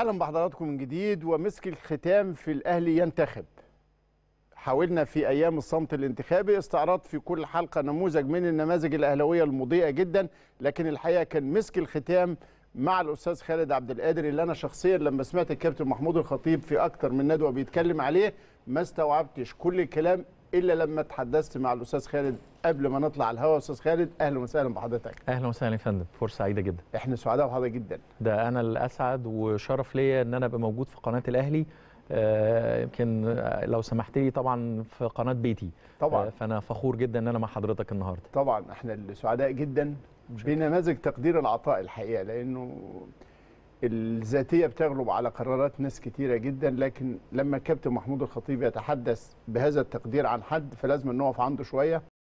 اهلا بحضراتكم من جديد ومسك الختام في الاهلي ينتخب حاولنا في ايام الصمت الانتخابي استعراض في كل حلقه نموذج من النماذج الاهلاويه المضيئه جدا لكن الحقيقه كان مسك الختام مع الاستاذ خالد عبد القادر اللي انا شخصيا لما سمعت الكابتن محمود الخطيب في اكتر من ندوه بيتكلم عليه ما استوعبتش كل الكلام الا لما تحدثت مع الاستاذ خالد قبل ما نطلع على الهواء استاذ خالد اهلا وسهلا بحضرتك اهلا وسهلا يا فندم فرصه سعيده جدا احنا سعداء بحضرتك جدا ده انا الاسعد وشرف ليا ان انا ابقى موجود في قناه الاهلي آه، يمكن آه لو سمحت لي طبعا في قناه بيتي طبعا آه فانا فخور جدا ان انا مع حضرتك النهارده طبعا احنا سعداء جدا بنماذج تقدير العطاء الحقيقه لانه الذاتيه بتغلب على قرارات ناس كتيره جدا لكن لما الكابتن محمود الخطيب يتحدث بهذا التقدير عن حد فلازم نقف عنده شويه